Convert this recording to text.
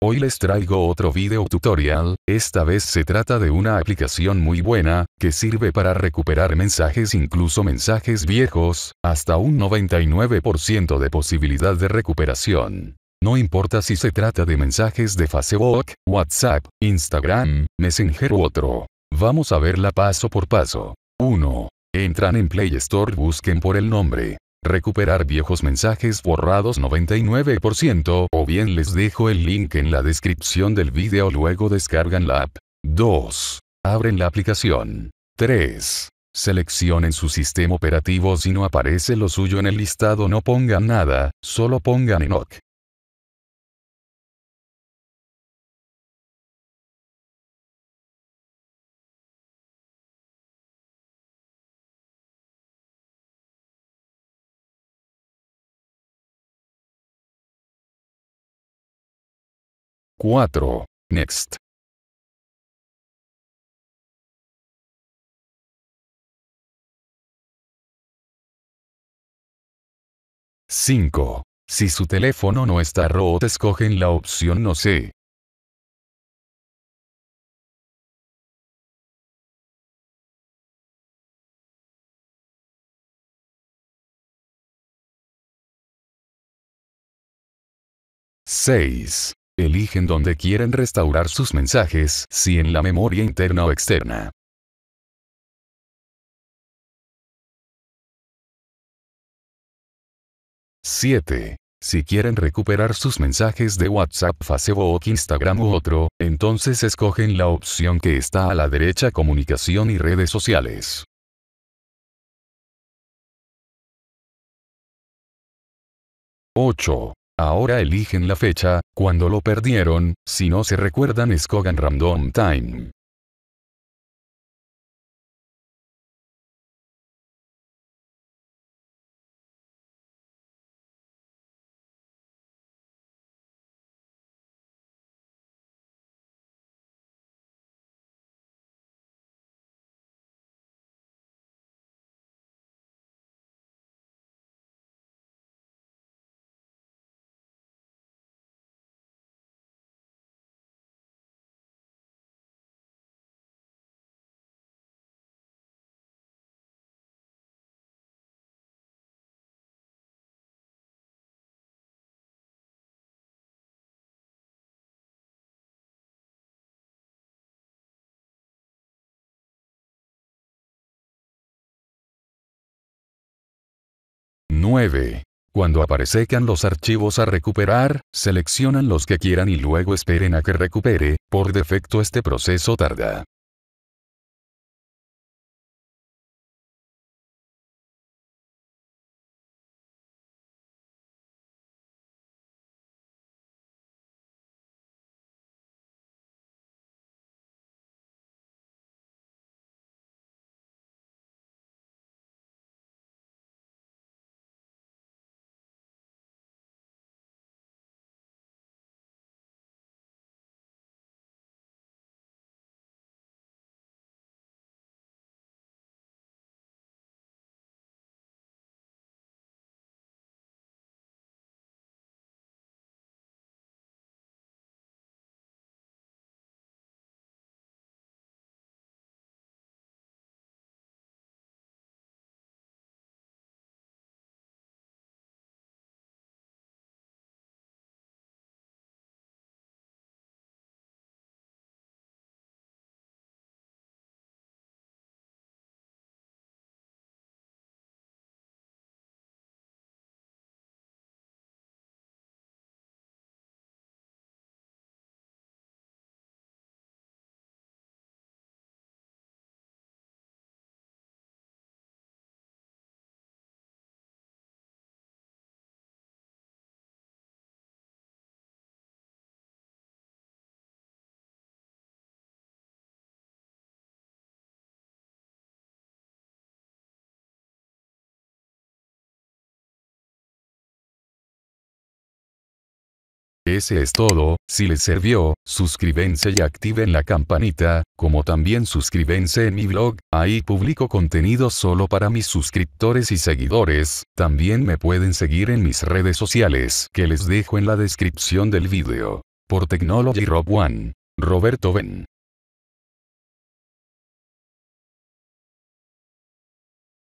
Hoy les traigo otro video tutorial, esta vez se trata de una aplicación muy buena, que sirve para recuperar mensajes incluso mensajes viejos, hasta un 99% de posibilidad de recuperación. No importa si se trata de mensajes de Facebook, WhatsApp, Instagram, Messenger u otro. Vamos a verla paso por paso. 1. Entran en Play Store busquen por el nombre. Recuperar viejos mensajes borrados 99% o bien les dejo el link en la descripción del video luego descargan la app. 2. Abren la aplicación. 3. Seleccionen su sistema operativo si no aparece lo suyo en el listado no pongan nada, solo pongan Enoch. 4. Next. 5. Si su teléfono no está roto, escogen la opción no sé. 6 eligen dónde quieren restaurar sus mensajes, si en la memoria interna o externa. ¡7! Si quieren recuperar sus mensajes de WhatsApp, Facebook, Instagram u otro, entonces escogen la opción que está a la derecha Comunicación y redes sociales. ¡8! Ahora eligen la fecha, cuando lo perdieron, si no se recuerdan escogan Random Time. 9. Cuando aparezcan los archivos a recuperar, seleccionan los que quieran y luego esperen a que recupere, por defecto este proceso tarda Ese es todo, si les sirvió, suscríbense y activen la campanita, como también suscríbense en mi blog, ahí publico contenido solo para mis suscriptores y seguidores, también me pueden seguir en mis redes sociales que les dejo en la descripción del video. Por Technology Rob One. Roberto Ben.